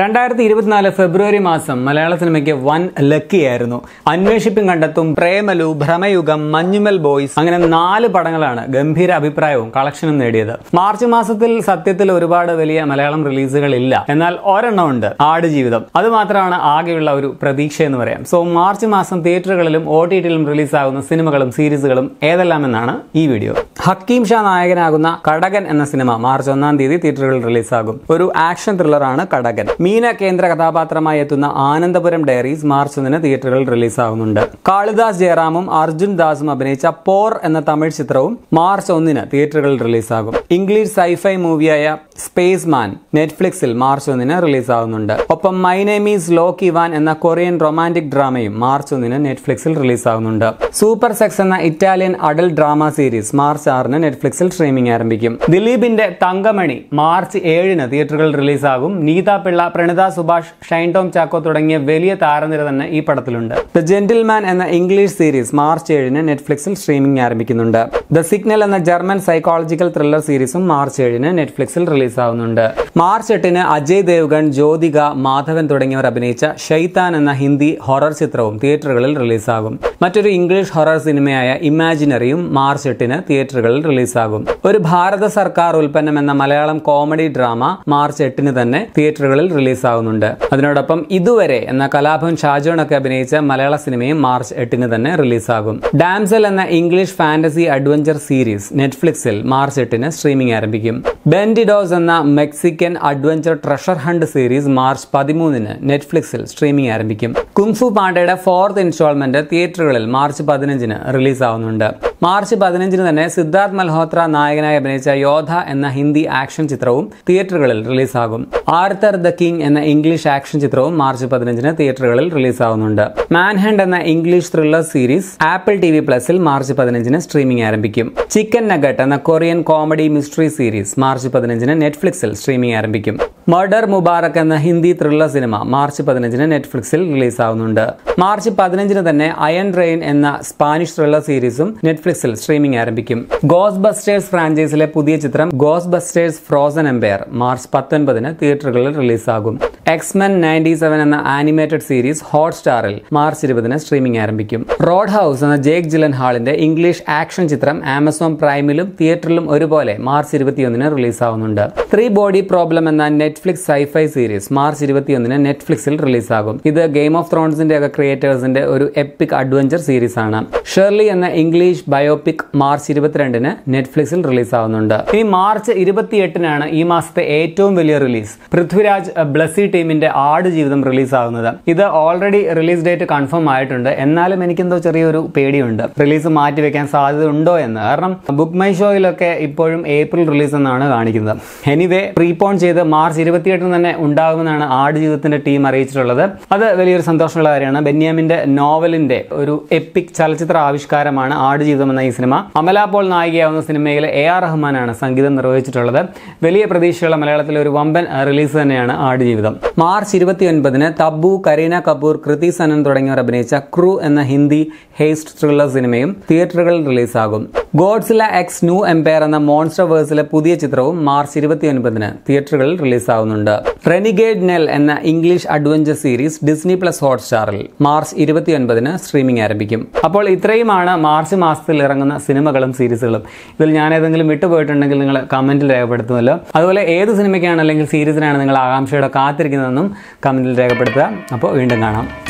രണ്ടായിരത്തി ഇരുപത്തിനാല് ഫെബ്രുവരി മാസം മലയാള സിനിമയ്ക്ക് വൻ ആയിരുന്നു അന്വേഷിപ്പും കണ്ടെത്തും പ്രേമലു ഭ്രമയുഗം മഞ്ഞുമൽ ബോയ്സ് അങ്ങനെ നാല് പടങ്ങളാണ് ഗംഭീര അഭിപ്രായവും കളക്ഷനും നേടിയത് മാർച്ച് മാസത്തിൽ സത്യത്തിൽ ഒരുപാട് വലിയ മലയാളം റിലീസുകൾ ഇല്ല എന്നാൽ ഒരെണ്ണം ഉണ്ട് ജീവിതം അത് മാത്രമാണ് ആകെയുള്ള ഒരു പ്രതീക്ഷ എന്ന് പറയാം സോ മാർച്ച് മാസം തിയേറ്ററുകളിലും ഒ ടി ടിയിലും റിലീസാകുന്ന സിനിമകളും സീരീസുകളും ഏതെല്ലാമെന്നാണ് ഈ വീഡിയോ ഹക്കീം ഷാ നായകനാകുന്ന കടകൻ എന്ന സിനിമ മാർച്ച് ഒന്നാം തീയതി തിയേറ്ററുകളിൽ റിലീസാകും ഒരു ആക്ഷൻ ത്രില്ലറാണ് കടകൻ മീന കേന്ദ്ര കഥാപാത്രമായി എത്തുന്ന ആനന്ദപുരം ഡയറീസ് മാർച്ച് ഒന്നിന് തിയേറ്ററുകളിൽ റിലീസാവുന്നുണ്ട് കാളിദാസ് ജയറാമും അർജുൻ ദാസും അഭിനയിച്ച പോർ എന്ന തമിഴ് ചിത്രവും മാർച്ച് ഒന്നിന് തിയേറ്ററുകളിൽ റിലീസാകും ഇംഗ്ലീഷ് സൈഫൈ മൂവിയായ സ്പേസ് മാൻ നെറ്റ്ഫ്ലിക്സിൽ മാർച്ച് ഒന്നിന് റിലീസാവുന്നുണ്ട് ഒപ്പം മൈ നെയിം ഈസ് ലോക്കി എന്ന കൊറിയൻ റൊമാൻറ്റിക് ഡ്രാമയും മാർച്ച് ഒന്നിന് നെറ്റ്ഫ്ലിക്സിൽ റിലീസാവുന്നുണ്ട് സൂപ്പർ സെക്സ് എന്ന Italian adult drama series March ആറിന് നെറ്റ്ഫ്ലിക്സിൽ സ്ട്രീമിംഗ് ആരംഭിക്കും ദിലീപിന്റെ തങ്കമണി മാർച്ച് ഏഴിന് തിയേറ്ററുകളിൽ റിലീസാകും നീത പിള്ള പ്രണിത സുഭാഷ് ഷൈൻ ടോം ചാക്കോ തുടങ്ങിയ വലിയ താരനിര തന്നെ ഈ പടത്തിലുണ്ട് ദ ജെന്റിൽമാൻ എന്ന ഇംഗ്ലീഷ് സീരീസ് മാർച്ച് ഏഴിന് നെറ്റ്ഫ്ലിക്സിൽ സ്ട്രീമിംഗ് ആരംഭിക്കുന്നുണ്ട് ദ സിഗ്നൽ എന്ന ജർമ്മൻ സൈക്കോളജിക്കൽ ത്രില്ലർ സീരീസും മാർച്ച് ഏഴിന് നെറ്റ്ഫ്ലിക്സിൽ റിലീസ് റിലീസാവുന്നുണ്ട് മാർച്ച് എട്ടിന് അജയ് ദേവ്ഗൺ ജ്യോതിക മാധവൻ തുടങ്ങിയവർ അഭിനയിച്ച ഷെയ്ത്താൻ എന്ന ഹിന്ദി ഹൊറർ ചിത്രവും തിയേറ്ററുകളിൽ റിലീസാകും മറ്റൊരു ഇംഗ്ലീഷ് ഹൊറർ സിനിമയായ ഇമാജിനറിയും മാർച്ച് എട്ടിന് തിയേറ്ററുകളിൽ റിലീസാകും ഒരു ഭാരത സർക്കാർ ഉൽപ്പന്നം എന്ന മലയാളം കോമഡി ഡ്രാമ മാർച്ച് എട്ടിന് തന്നെ തിയേറ്ററുകളിൽ റിലീസാകുന്നുണ്ട് അതിനോടൊപ്പം ഇതുവരെ എന്ന കലാഭവൻ ഒക്കെ അഭിനയിച്ച മലയാള സിനിമയും മാർച്ച് എട്ടിന് തന്നെ റിലീസാകും ഡാംസൽ എന്ന ഇംഗ്ലീഷ് ഫാന്റസി അഡ്വഞ്ചർ സീരീസ് നെറ്റ്ഫ്ലിക്സിൽ മാർച്ച് എട്ടിന് സ്ട്രീമിംഗ് ആരംഭിക്കും ബെൻഡിഡോസ് റോബേഴ്സ് എന്ന Mexican adventure treasure hunt series March പതിമൂന്നിന് നെറ്റ്ഫ്ലിക്സിൽ സ്ട്രീമിംഗ് ആരംഭിക്കും കുംഫു പാണ്ഡയുടെ ഫോർത്ത് ഇൻസ്റ്റാൾമെന്റ് തിയേറ്ററുകളിൽ മാർച്ച് പതിനഞ്ചിന് റിലീസാവുന്നുണ്ട് മാർച്ച് പതിനഞ്ചിന് തന്നെ സിദ്ധാർത്ഥ് മൽഹോത്ര നായകനായി അഭിനയിച്ച യോധ എന്ന ഹിന്ദി ആക്ഷൻ ചിത്രവും തിയേറ്ററുകളിൽ റിലീസാകും ആർത്തർ ദ കിങ് എന്ന ഇംഗ്ലീഷ് ആക്ഷൻ ചിത്രവും മാർച്ച് പതിനഞ്ചിന് തിയേറ്ററുകളിൽ റിലീസാവുന്നുണ്ട് മാൻഹണ്ട് എന്ന English thriller series Apple T V പ്ലസിൽ മാർച്ച് പതിനഞ്ചിന് സ്ട്രീമിംഗ് ആരംഭിക്കും ചിക്കൻ നഗട്ട് എന്ന Korean comedy mystery series March പതിനഞ്ചിന് നെറ്റ്ഫ്ലിക്സിൽ സ്ട്രീമിംഗ് ആരംഭിക്കും മർഡർ മുബാറക് എന്ന ഹിന്ദി ത്രില്ലർ സിനിമ മാർച്ച് പതിനഞ്ചിന് നെറ്റ്ഫ്ലിക്സിൽ റിലീസാവുന്നുണ്ട് മാർച്ച് പതിനഞ്ചിന് തന്നെ അയൺ റെയിൻ എന്ന സ്പാനിഷ് ത്രില്ലർ സീരീസും നെറ്റ്ഫ്ലിക്സിൽ സ്ട്രീമിംഗ് ആരംഭിക്കും ഗോസ് ബസ്റ്റേഴ്സ് ഫ്രാഞ്ചൈസിലെ പുതിയ ചിത്രം ghostbusters frozen empire March പത്തൊൻപതിന് തിയേറ്ററുകളിൽ റിലീസാകും എക്സ്മെൻ നയൻറ്റി സെവൻ എന്ന ആനിമേറ്റഡ് സീരീസ് സ്റ്റാറിൽ മാർച്ച് ഇരുപതിന് സ്ട്രീമിംഗ് ആരംഭിക്കും റോഡ് ഹൗസ് എന്ന ജേക്ക് ജിലൻ ഹാളിന്റെ ഇംഗ്ലീഷ് ആക്ഷൻ ചിത്രം ആമസോൺ പ്രൈമിലും തിയേറ്ററിലും ഒരുപോലെ മാർച്ച് ഇരുപത്തിയൊന്നിന് റിലീസാവുന്നുണ്ട് ത്രീ ബോഡി പ്രോബ്ലം എന്ന നെറ്റ്ഫ്ലിക്സ് സൈഫൈ സീരീസ് മാർച്ച് ഇരുപത്തിയൊന്നിന് നെറ്റ്ഫ്ലിക്സിൽ റിലീസാകും ഇത് ഗെയിം ഓഫ് ത്രോൺസിന്റെ ഒക്കെ ക്രിയേറ്റേഴ്സിന്റെ ഒരു എപ്പിക് അഡ്വഞ്ചർ സീരീസ് ആണ് ഷെർലി എന്ന ഇംഗ്ലീഷ് ബയോപിക് മാർച്ച് ഇരുപത്തിരണ്ടിന് നെറ്റ്ഫ്ലിക്സിൽ റിലീസാവുന്നുണ്ട് ഇനി മാർച്ച് ഇരുപത്തിയെട്ടിനാണ് ഈ മാസത്തെ ഏറ്റവും വലിയ റിലീസ് പൃഥ്വിരാജ് ബ്ലസ്സി ടീമിന്റെ ആട് ജീവിതം റിലീസാകുന്നത് ഇത് ഓൾറെഡി റിലീസ് ഡേറ്റ് കൺഫേം ആയിട്ടുണ്ട് എന്നാലും എനിക്കെന്തോ ചെറിയൊരു പേടിയുണ്ട് റിലീസ് മാറ്റിവെക്കാൻ സാധ്യത ഉണ്ടോ എന്ന് കാരണം ബുക്ക് മൈ ഷോയിലൊക്കെ ഇപ്പോഴും ഏപ്രിൽ റിലീസ് എന്നാണ് കാണിക്കുന്നത് എനിവേ പ്രീപോൺ ചെയ്ത് മാർച്ച് മാർച്ച് ഇരുപത്തിയെട്ടിന് തന്നെ ഉണ്ടാകുമെന്നാണ് ആട് ജീവിതത്തിന്റെ ടീം അറിയിച്ചിട്ടുള്ളത് അത് വലിയൊരു സന്തോഷമുള്ള കാര്യമാണ് ബെന്യാമിന്റെ നോവലിന്റെ ഒരു എപ്പിക് ചലച്ചിത്ര ആവിഷ്കാരമാണ് ആട് ജീവിതം എന്ന ഈ സിനിമ അമല പോൾ നായികയാവുന്ന സിനിമയിൽ എ ആർ റഹ്മാനാണ് സംഗീതം നിർവഹിച്ചിട്ടുള്ളത് വലിയ പ്രതീക്ഷയുള്ള മലയാളത്തിലെ ഒരു വമ്പൻ റിലീസ് തന്നെയാണ് ആട് ജീവിതം മാർച്ച് ഇരുപത്തി ഒൻപതിന് തബു കരീന കപൂർ കൃതി സനൻ തുടങ്ങിയവർ അഭിനയിച്ച ക്രൂ എന്ന ഹിന്ദി ഹേസ്റ്റ് ത്രില്ലർ സിനിമയും തിയേറ്ററുകളിൽ റിലീസാകും ഗോഡ്സില എക്സ് ന്യൂ എംപയർ എന്ന മോൺസ്റ്റർ വേഴ്സിലെ പുതിയ ചിത്രവും മാർച്ച് ഒൻപതിന് തിയേറ്ററുകളിൽ റിലീസാവുന്നുണ്ട് റെനിഗേഡ് നെൽ എന്ന English adventure series Disney plus ഹോട്ട്സ്റ്റാറിൽ മാർച്ച് ഇരുപത്തിയൊൻപതിന് സ്ട്രീമിംഗ് ആരംഭിക്കും അപ്പോൾ ഇത്രയുമാണ് മാർച്ച് മാസത്തിൽ ഇറങ്ങുന്ന സിനിമകളും സീരീസുകളും ഇതിൽ ഞാൻ ഏതെങ്കിലും വിട്ടുപോയിട്ടുണ്ടെങ്കിൽ നിങ്ങൾ കമന്റിൽ രേഖപ്പെടുത്തുമല്ലോ അതുപോലെ ഏത് സിനിമയ്ക്കാണ് അല്ലെങ്കിൽ സീരീസിനാണ് നിങ്ങൾ ആകാംക്ഷയോടെ കാത്തിരിക്കുന്നതെന്നും കമന്റിൽ രേഖപ്പെടുത്തുക അപ്പോൾ വീണ്ടും കാണാം